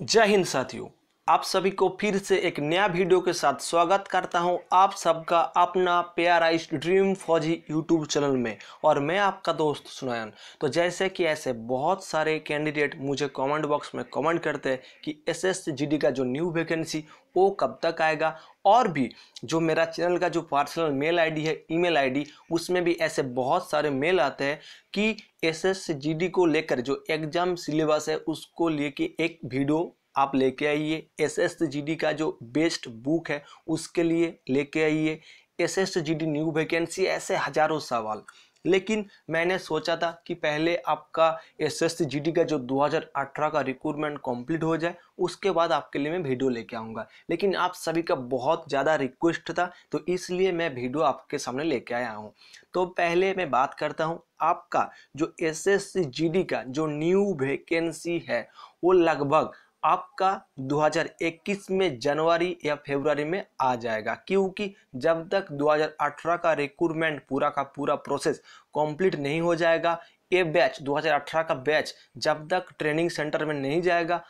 जय हिंद साथियों आप सभी को फिर से एक नया वीडियो के साथ स्वागत करता हूं आप सबका अपना पेयराइज ड्रीम फौजी यूट्यूब चैनल में और मैं आपका दोस्त सुनायन तो जैसे कि ऐसे बहुत सारे कैंडिडेट मुझे कमेंट बॉक्स में कमेंट करते हैं कि एसएसजीडी का जो न्यू वैकेंसी वो कब तक आएगा और भी जो मेरा चैनल का जो पर्सनल मेल आईडी है ईमेल आईडी उसमें भी ऐसे बहुत सारे मेल आते हैं कि एस को लेकर जो एग्जाम सिलेबस है उसको लेके एक वीडियो आप लेके आइए एस एस जी का जो बेस्ट बुक है उसके लिए लेके आइए S S G new vacancy ऐसे हजारों सवाल लेकिन मैंने सोचा था कि पहले आपका एस एस का जो 2018 का रिक्रूटमेंट कंप्लीट हो जाए उसके बाद आपके लिए मैं वीडियो लेके आऊँगा लेकिन आप सभी का बहुत ज़्यादा रिक्वेस्ट था तो इसलिए मैं वीडियो आपके सामने लेके आया हूँ तो पहले मैं बात करता हूँ आपका जो एस एस का जो न्यू वैकेंसी है वो लगभग आपका 2021 में जनवरी या फरवरी में आ जाएगा क्योंकि जब तक 2018 का रिक्रूटमेंट पूरा का पूरा प्रोसेस कंप्लीट नहीं हो जाएगा ये बैच 2018 का बैच जब तक ट्रेनिंग सेंटर में नहीं जाएगा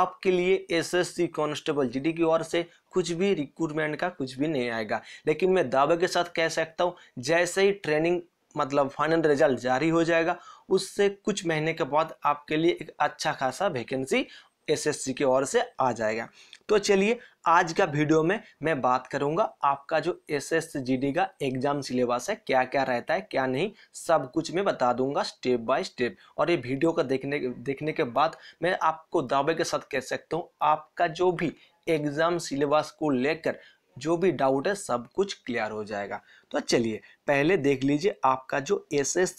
आपके लिए एसएससी कांस्टेबल जीडी की ओर से कुछ भी रिक्रूटमेंट का कुछ भी नहीं आएगा लेकिन मैं दावे के साथ कह सकता हूँ जैसे ही ट्रेनिंग मतलब फाइनल रिजल्ट जारी हो जाएगा उससे कुछ महीने के बाद आपके लिए एक अच्छा खासा वैकेंसी एसएससी की ओर से आ जाएगा तो चलिए आज का वीडियो में मैं बात करूंगा आपका जो एस एस का एग्जाम सिलेबस है क्या क्या रहता है क्या नहीं सब कुछ मैं बता दूंगा स्टेप बाय स्टेप और ये वीडियो का देखने देखने के बाद मैं आपको दावे के साथ कह सकता हूँ आपका जो भी एग्जाम सिलेबस को लेकर जो भी डाउट है सब कुछ क्लियर हो जाएगा तो चलिए पहले देख लीजिए आपका जो एस एस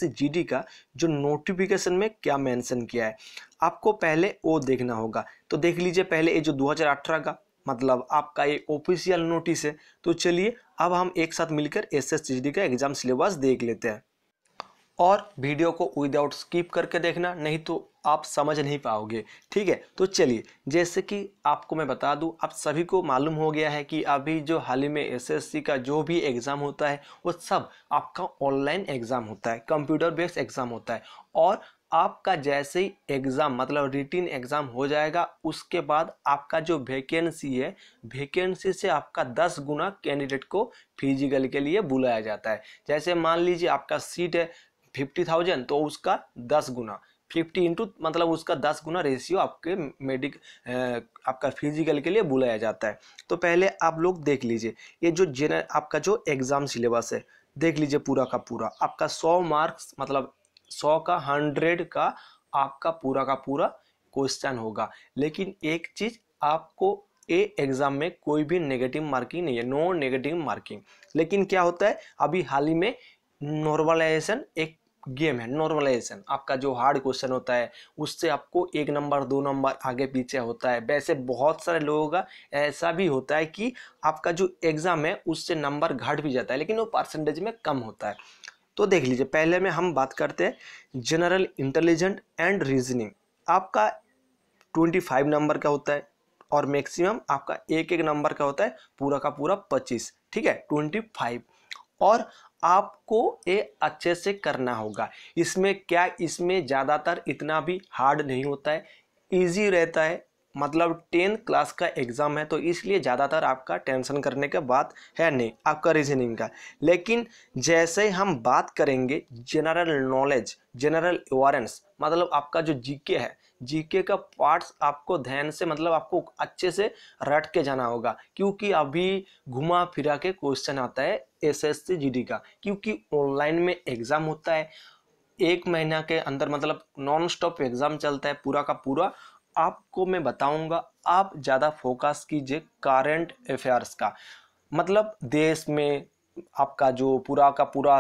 का जो नोटिफिकेशन में क्या मेंशन किया है आपको पहले ओ देखना होगा तो देख लीजिए पहले ये जो 2018 का मतलब आपका ये ऑफिशियल नोटिस है तो चलिए अब हम एक साथ मिलकर एस एस का एग्ज़ाम सिलेबस देख लेते हैं और वीडियो को विदाउट स्किप करके देखना नहीं तो आप समझ नहीं पाओगे ठीक है तो चलिए जैसे कि आपको मैं बता दूं आप सभी को मालूम हो गया है कि अभी जो हाल ही में एसएससी का जो भी एग्ज़ाम होता है वो सब आपका ऑनलाइन एग्ज़ाम होता है कंप्यूटर बेस्ड एग्ज़ाम होता है और आपका जैसे ही एग्ज़ाम मतलब रिटिन एग्ज़ाम हो जाएगा उसके बाद आपका जो वैकेंसी है वैकेंसी से आपका दस गुना कैंडिडेट को फिजिकल के लिए बुलाया जाता है जैसे मान लीजिए आपका सीट है फिफ्टी थाउजेंड तो उसका दस गुना फिफ्टी इंटू मतलब उसका दस गुना रेशियो आपके मेडिक आपका फिजिकल के लिए बुलाया जाता है तो पहले आप लोग देख लीजिए ये जो जेनर आपका जो एग्ज़ाम सिलेबस है देख लीजिए पूरा का पूरा आपका सौ मार्क्स मतलब सौ का हंड्रेड का आपका पूरा का पूरा क्वेश्चन होगा लेकिन एक चीज आपको ए एग्जाम में कोई भी नेगेटिव मार्किंग नहीं है नो नेगेटिव मार्किंग लेकिन क्या होता है अभी हाल ही में नॉर्मलाइजेशन एक गेम है नॉर्मलाइजेशन आपका जो हार्ड क्वेश्चन होता है उससे आपको एक नंबर दो नंबर आगे पीछे होता है वैसे बहुत सारे लोगों का ऐसा भी होता है कि आपका जो एग्ज़ाम है उससे नंबर घट भी जाता है लेकिन वो परसेंटेज में कम होता है तो देख लीजिए पहले में हम बात करते हैं जनरल इंटेलिजेंट एंड रीजनिंग आपका ट्वेंटी फाइव नंबर का होता है और मैक्सिमम आपका एक एक नंबर का होता है पूरा का पूरा पच्चीस ठीक है ट्वेंटी फाइव और आपको ये अच्छे से करना होगा इसमें क्या इसमें ज़्यादातर इतना भी हार्ड नहीं होता है ईजी रहता है मतलब टेंथ क्लास का एग्ज़ाम है तो इसलिए ज़्यादातर आपका टेंशन करने का बात है नहीं आपका रीजनिंग का लेकिन जैसे हम बात करेंगे जनरल नॉलेज जनरल अवेयरनेस मतलब आपका जो जीके है जीके का पार्ट्स आपको ध्यान से मतलब आपको अच्छे से रट के जाना होगा क्योंकि अभी घुमा फिरा के क्वेश्चन आता है जी डी का क्योंकि ऑनलाइन में एग्ज़ाम होता है एक महीना के अंदर मतलब नॉन स्टॉप एग्ज़ाम चलता है पूरा का पूरा आपको मैं बताऊंगा आप ज़्यादा फोकस कीजिए करंट अफेयर्स का मतलब देश में आपका जो पूरा का पूरा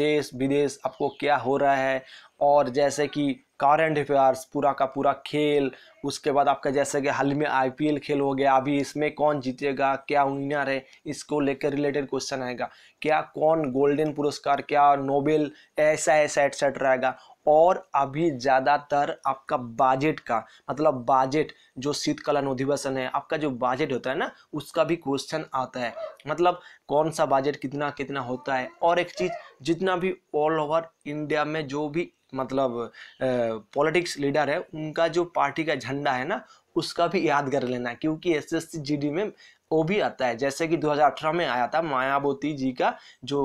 देश विदेश आपको क्या हो रहा है और जैसे कि करंट अफेयर्स पूरा का पूरा खेल उसके बाद आपका जैसे कि हाल में आईपीएल खेल हो गया अभी इसमें कौन जीतेगा क्या विनर है इसको लेकर रिलेटेड क्वेश्चन आएगा क्या कौन गोल्डन पुरस्कार क्या नोबेल ऐसा ऐसा एटसेट रहेगा और अभी ज़्यादातर आपका बजट का मतलब बजट जो शीतकालीन अधिवेशन है आपका जो बजट होता है ना उसका भी क्वेश्चन आता है मतलब कौन सा बजट कितना कितना होता है और एक चीज़ जितना भी ऑल ओवर इंडिया में जो भी मतलब पॉलिटिक्स लीडर है उनका जो पार्टी का झंडा है ना उसका भी याद कर लेना क्योंकि एस एस में वो भी आता है जैसे कि 2018 में आया था मायावती जी का जो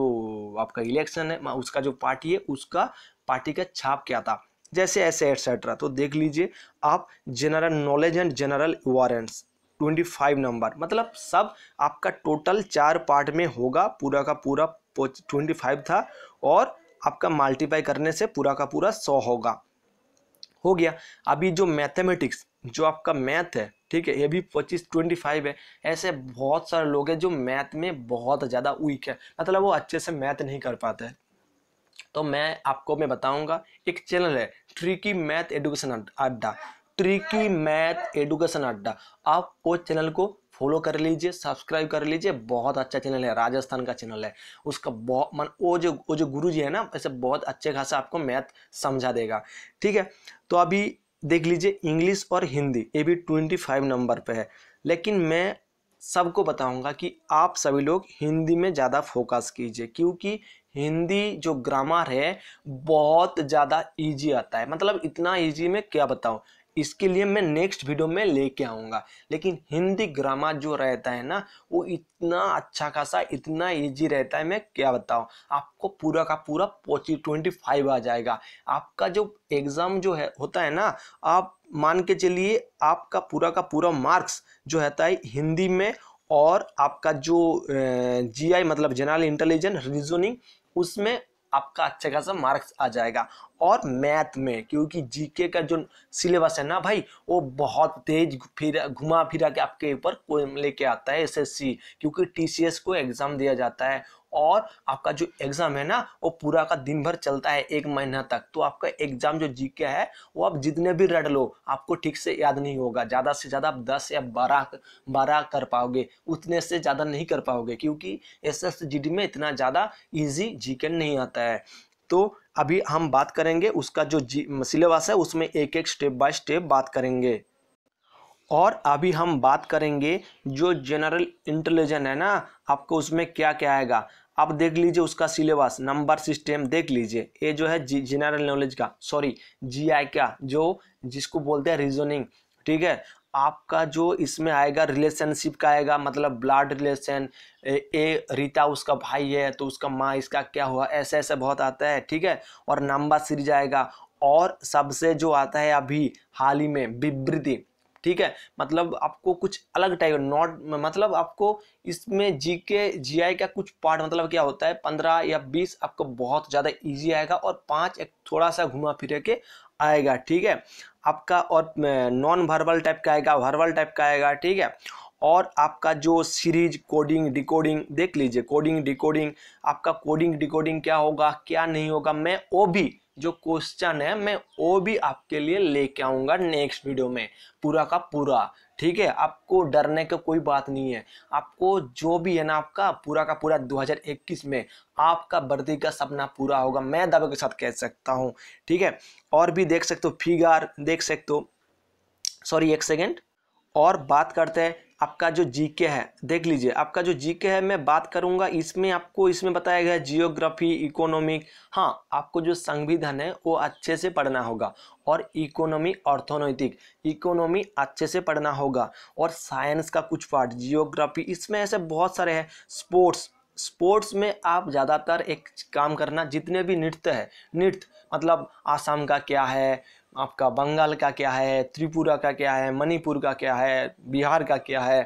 आपका इलेक्शन है उसका जो पार्टी है उसका पार्टी का छाप क्या था जैसे ऐसे एटसेट्रा तो देख लीजिए आप general knowledge and general awareness twenty five number मतलब सब आपका टोटल चार पार्ट में होगा पूरा का पूरा ट्वेंटी फाइव था और आपका मल्टीप्लाई करने से पूरा का पूरा सौ होगा हो गया अभी जो मैथमेटिक्स जो आपका मैथ है ठीक है ये भी पच्चीस ट्वेंटी फाइव है ऐसे बहुत सारे लोग हैं जो मैथ में बहुत ज़्यादा वीक है मतलब वो अच्छे से मैथ नहीं कर पाते हैं तो मैं आपको मैं बताऊंगा एक चैनल है tricky math education Adda tricky math education Adda आप वो चैनल को फॉलो कर लीजिए सब्सक्राइब कर लीजिए बहुत अच्छा चैनल है राजस्थान का चैनल है उसका बहुत मन वो जो वो जो गुरु जी है ना ऐसे बहुत अच्छे खासा आपको मैथ समझा देगा ठीक है तो अभी देख लीजिए इंग्लिश और हिंदी ये भी ट्वेंटी फाइव नंबर पर है लेकिन मैं सबको बताऊंगा कि आप सभी लोग हिंदी में ज़्यादा फोकस कीजिए क्योंकि हिंदी जो ग्रामर है बहुत ज़्यादा इजी आता है मतलब इतना इजी में क्या बताऊँ इसके लिए मैं नेक्स्ट वीडियो में लेके आऊँगा लेकिन हिंदी ग्रामर जो रहता है ना वो इतना अच्छा खासा इतना इजी रहता है मैं क्या बताऊँ आपको पूरा का पूरा पोची ट्वेंटी फाइव आ जाएगा आपका जो एग्ज़ाम जो है होता है ना आप मान के चलिए आपका पूरा का पूरा मार्क्स जो रहता है हिंदी में और आपका जो जीआई मतलब जनरल इंटेलिजेंस रीजनिंग उसमें आपका अच्छा खासा मार्क्स आ जाएगा और मैथ में क्योंकि जीके का जो सिलेबस है ना भाई वो बहुत तेज फिर घुमा फिरा के आपके ऊपर लेके आता है एसएससी क्योंकि टीसीएस को एग्ज़ाम दिया जाता है और आपका जो एग्ज़ाम है ना वो पूरा का दिन भर चलता है एक महीना तक तो आपका एग्ज़ाम जो जीके है वो आप जितने भी रट लो आपको ठीक से याद नहीं होगा ज़्यादा से ज़्यादा आप दस या बारह बारह कर पाओगे उतने से ज़्यादा नहीं कर पाओगे क्योंकि एस एस में इतना ज़्यादा ईजी जी नहीं आता है तो अभी हम बात करेंगे उसका जो सिलेबस है उसमें एक एक स्टेप बाय स्टेप बात करेंगे और अभी हम बात करेंगे जो जनरल इंटेलिजेंस है ना आपको उसमें क्या क्या आएगा आप देख लीजिए उसका सिलेबस नंबर सिस्टम देख लीजिए ये जो है जनरल नॉलेज का सॉरी जीआई का जो जिसको बोलते हैं रीजनिंग ठीक है आपका जो इसमें आएगा रिलेशनशिप का आएगा मतलब blood relation A, A Rita उसका भाई है तो उसका माँ इसका क्या हुआ ऐसे ऐसे बहुत आता है ठीक है और नंबर सीरीज आएगा और सबसे जो आता है अभी हाल ही में विवृति ठीक है मतलब आपको कुछ अलग टाइप नॉट मतलब आपको इसमें जी के जी आई का कुछ पार्ट मतलब क्या होता है पंद्रह या बीस आपको बहुत ज़्यादा इजी आएगा और पाँच एक थोड़ा सा घुमा फिरे के आएगा ठीक है आपका और नॉन वर्बल टाइप का आएगा वर्बल टाइप का आएगा ठीक है और आपका जो सीरीज कोडिंग डिकोडिंग देख लीजिए कोडिंग डिकोडिंग आपका कोडिंग डिकोडिंग क्या होगा क्या नहीं होगा मैं वो भी जो क्वेश्चन है मैं वो भी आपके लिए लेके आऊँगा नेक्स्ट वीडियो में पूरा का पूरा ठीक है आपको डरने का कोई बात नहीं है आपको जो भी है ना आपका पूरा का पूरा 2021 में आपका बर्दी का सपना पूरा होगा मैं दावे के साथ कह सकता हूँ ठीक है और भी देख सकते हो फिगर देख सकते हो सॉरी एक सेकेंड और बात करते हैं आपका जो जीके है देख लीजिए आपका जो जीके है मैं बात करूंगा इसमें आपको इसमें बताया गया जियोग्राफी इकोनॉमिक हाँ आपको जो संविधान है वो अच्छे से पढ़ना होगा और इकोनॉमी ऑर्थोनैतिक इकोनॉमी अच्छे से पढ़ना होगा और साइंस का कुछ पार्ट जियोग्राफी इसमें ऐसे बहुत सारे हैं स्पोर्ट्स स्पोर्ट्स में आप ज़्यादातर एक काम करना जितने भी नृत्य है नृत्य मतलब आसाम का क्या है आपका बंगाल का क्या है त्रिपुरा का क्या है मणिपुर का क्या है बिहार का क्या है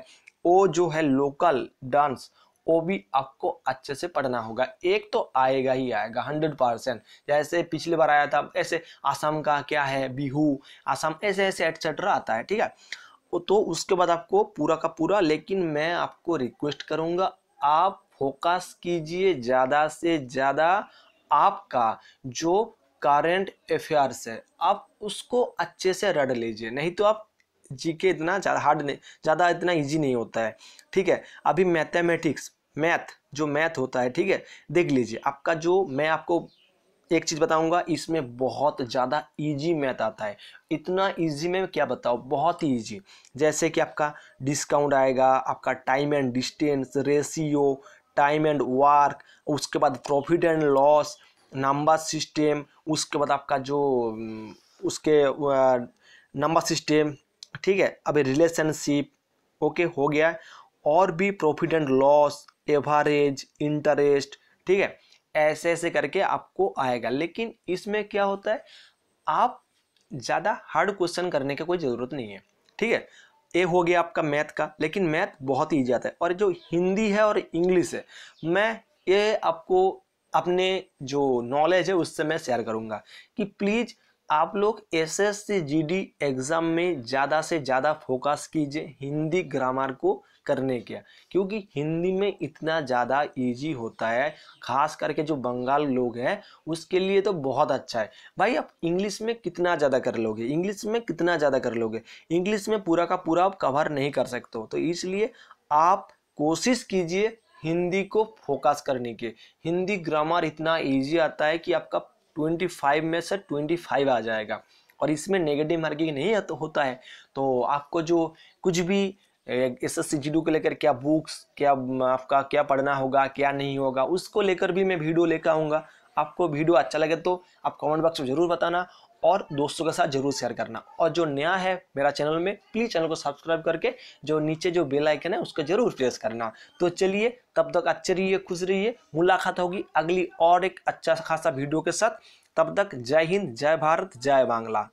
वो जो है लोकल डांस वो भी आपको अच्छे से पढ़ना होगा एक तो आएगा ही आएगा हंड्रेड परसेंट जैसे पिछली बार आया था ऐसे आसाम का क्या है बिहू आसाम ऐसे ऐसे एटसेट्रा आता है ठीक है तो उसके बाद आपको पूरा का पूरा लेकिन मैं आपको रिक्वेस्ट करूंगा आप फोकस कीजिए ज़्यादा से ज़्यादा आपका जो करंट अफेयर से आप उसको अच्छे से रट लीजिए नहीं तो आप जी के इतना ज़्यादा हार्ड नहीं ज़्यादा इतना इजी नहीं होता है ठीक है अभी मैथमेटिक्स मैथ जो मैथ होता है ठीक है देख लीजिए आपका जो मैं आपको एक चीज़ बताऊंगा इसमें बहुत ज़्यादा इजी मैथ आता है इतना इजी में क्या बताओ बहुत ही ईजी जैसे कि आपका डिस्काउंट आएगा आपका time and distance ratio time and work उसके बाद profit and loss number system उसके बाद आपका जो उसके नंबर सिस्टम ठीक है अभी रिलेशनशिप ओके हो गया है और भी profit and loss average interest ठीक है ऐसे ऐसे करके आपको आएगा लेकिन इसमें क्या होता है आप ज़्यादा हार्ड क्वेश्चन करने की कोई ज़रूरत नहीं है ठीक है ये हो गया आपका मैथ का लेकिन मैथ बहुत ही ईजी आता है और जो हिंदी है और इंग्लिश है मैं ये आपको अपने जो नॉलेज है उससे मैं शेयर करूँगा कि प्लीज़ आप लोग S S C G D exam में ज़्यादा से ज़्यादा फोकस कीजिए हिंदी ग्रामर को करने के क्योंकि हिंदी में इतना ज़्यादा इजी होता है खास करके जो बंगाल लोग हैं उसके लिए तो बहुत अच्छा है भाई आप इंग्लिश में कितना ज़्यादा कर लोगे इंग्लिश में कितना ज़्यादा कर लोगे इंग्लिश में पूरा का पूरा आप कवर नहीं कर सकते हो तो इसलिए आप कोशिश कीजिए हिंदी को फोकस करने के हिंदी ग्रामर इतना इजी आता है कि आपका 25 में से 25 आ जाएगा और इसमें नेगेटिव मार्किंग नहीं तो होता है तो आपको जो कुछ भी एस एस सी को लेकर क्या बुक्स क्या आपका क्या पढ़ना होगा क्या नहीं होगा उसको लेकर भी मैं वीडियो लेकर आऊँगा आपको वीडियो अच्छा लगे तो आप कमेंट बॉक्स में ज़रूर बताना और दोस्तों के साथ जरूर शेयर करना और जो नया है मेरा चैनल में प्लीज़ चैनल को सब्सक्राइब करके जो नीचे जो बेल आइकन है उसको जरूर प्रेस करना तो चलिए तब तक अच्छे रहिए खुश रहिए मुलाकात होगी अगली और एक अच्छा खासा वीडियो के साथ तब तक जय हिंद जय भारत जय बांग्ला